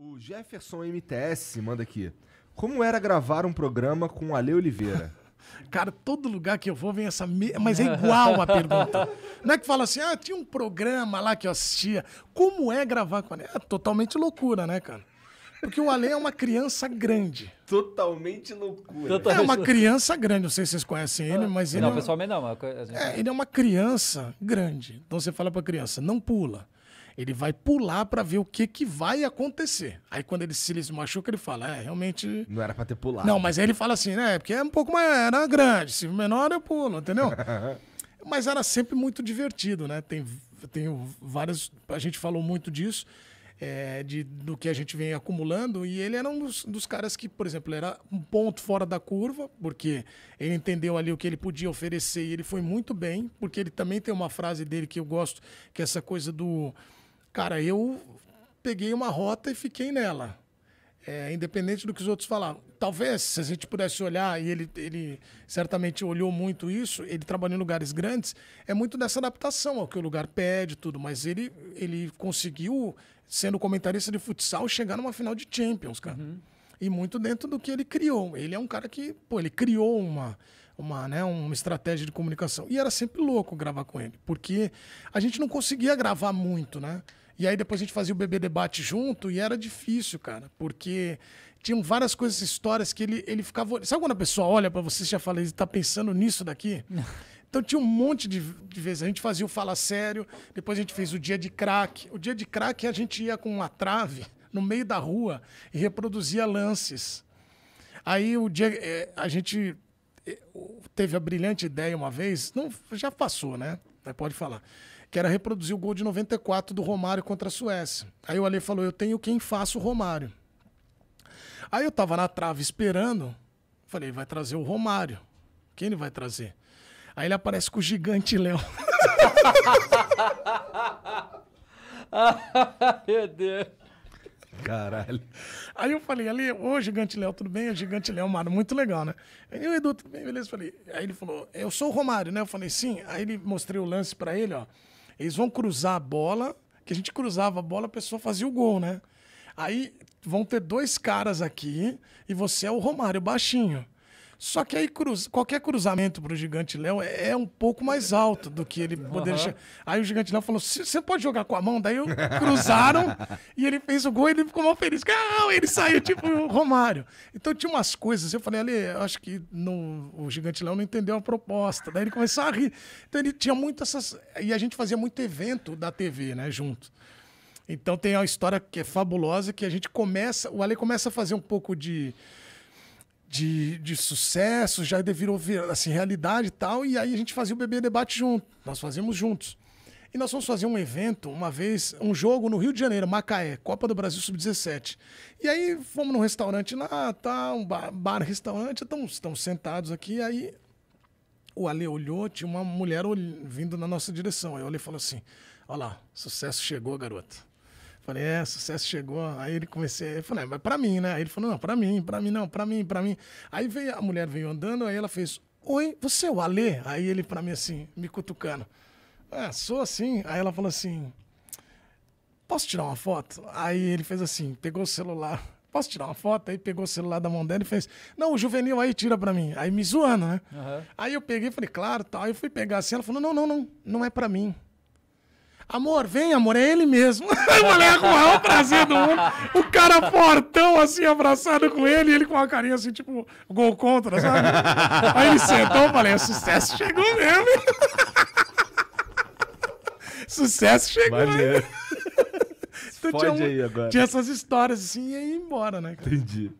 O Jefferson MTS manda aqui. Como era gravar um programa com o Ale Oliveira? Cara, todo lugar que eu vou vem essa. Me... Mas é igual a pergunta. Não é que fala assim, ah, tinha um programa lá que eu assistia. Como é gravar com Ale? É totalmente loucura, né, cara? Porque o Ale é uma criança grande. Totalmente loucura. Totalmente é uma criança grande, não sei se vocês conhecem ele, ah, mas não, ele. Não, é... pessoalmente não. Mas... É, ele é uma criança grande. Então você fala pra criança, não pula. Ele vai pular para ver o que, que vai acontecer. Aí quando ele se, machuca, ele fala, é, realmente... Não era para ter pulado. Não, mas aí ele fala assim, né? Porque é um pouco mais... Era grande, se menor eu pulo, entendeu? mas era sempre muito divertido, né? Tem, tem várias... A gente falou muito disso. É, de, do que a gente vem acumulando. E ele era um dos, dos, caras que, por exemplo, era um ponto fora da curva, porque ele entendeu ali o que ele podia oferecer e ele foi muito bem, porque ele também tem uma frase dele que eu gosto, que é essa coisa do. Cara, eu peguei uma rota e fiquei nela. É, independente do que os outros falaram. Talvez, se a gente pudesse olhar, e ele, ele certamente olhou muito isso, ele trabalhou em lugares grandes, é muito dessa adaptação ao que o lugar pede tudo, mas ele, ele conseguiu, sendo comentarista de futsal, chegar numa final de Champions, cara. Uhum. E muito dentro do que ele criou. Ele é um cara que, pô, ele criou uma, uma, né, uma estratégia de comunicação. E era sempre louco gravar com ele, porque a gente não conseguia gravar muito, né? E aí depois a gente fazia o bebê debate junto e era difícil, cara, porque tinham várias coisas, histórias que ele, ele ficava. Sabe quando a pessoa olha para você e já fala, ele tá pensando nisso daqui? Então tinha um monte de, de vezes. A gente fazia o Fala Sério, depois a gente fez o Dia de Crack. O Dia de Crack é a gente ia com uma trave no meio da rua e reproduzia lances. Aí o dia, é, a gente é, teve a brilhante ideia uma vez, não, já passou, né? Pode falar que era reproduzir o gol de 94 do Romário contra a Suécia. Aí o Ale falou: Eu tenho quem faça o Romário. Aí eu tava na trave esperando, falei: Vai trazer o Romário. Quem ele vai trazer? Aí ele aparece com o gigante Léo. Meu Deus. Caralho. Aí eu falei, ali, ô Gigante Léo, tudo bem? O Gigante Léo, é mano, muito legal, né? Aí o Edu, tudo bem? Beleza? Falei, aí ele falou, eu sou o Romário, né? Eu falei, sim. Aí ele mostrei o lance pra ele, ó. Eles vão cruzar a bola, que a gente cruzava a bola, a pessoa fazia o gol, né? Aí vão ter dois caras aqui e você é o Romário baixinho. Só que aí cruz, qualquer cruzamento para o Gigante Léo é, é, um pouco mais alto do que ele poderia. Uhum. Aí o Gigante Léo falou: você pode jogar com a mão? Daí eu, cruzaram e ele fez o gol e ele ficou mal feliz. Ah, ele saiu tipo o Romário. Então tinha umas coisas. Eu falei: ali, acho que no o Gigante Léo não entendeu a proposta. Daí ele começou a rir. Então ele tinha muito essas. E a gente fazia muito evento da TV, né, junto. Então tem uma história que é fabulosa que a gente começa. O Ale começa a fazer um pouco de de, de sucesso, já virou assim, realidade e tal. E aí a gente fazia o bebê debate junto. Nós fazíamos juntos. E nós fomos fazer um evento, uma vez, um jogo no Rio de Janeiro, Macaé, Copa do Brasil Sub-17. E aí fomos num restaurante lá, tá, um bar, restaurante, estamos, sentados aqui. Aí o Ale olhou, tinha uma mulher vindo na nossa direção. Aí o Ale falou assim: Olha lá, sucesso chegou, garoto. Falei, é, sucesso chegou. Aí ele comecei, eu falei, ah, mas pra mim, né? Aí ele falou, não, pra mim, pra mim, não, pra mim, pra mim. Aí veio, a mulher veio andando, aí ela fez, oi, você é o Alê? Aí ele pra mim assim, me cutucando. Ah, sou assim. Aí ela falou assim, posso tirar uma foto? Aí ele fez assim, pegou o celular, posso tirar uma foto? Aí pegou o celular da mão dela e fez, não, o juvenil aí tira pra mim. Aí me zoando, né? Uhum. Aí eu peguei, falei, claro, tal. Aí eu fui pegar assim, ela falou, não, não, não, não é pra mim. Amor, vem, amor, é ele mesmo. Moleque, o maior prazer do mundo. O cara fortão, assim, abraçado com ele, e ele com uma carinha assim, tipo, gol contra, sabe? Aí ele sentou e falei, é, sucesso chegou mesmo. sucesso chegou. Valeu. então, tinha, aí agora. tinha essas histórias assim e ia embora, né? Cara? Entendi.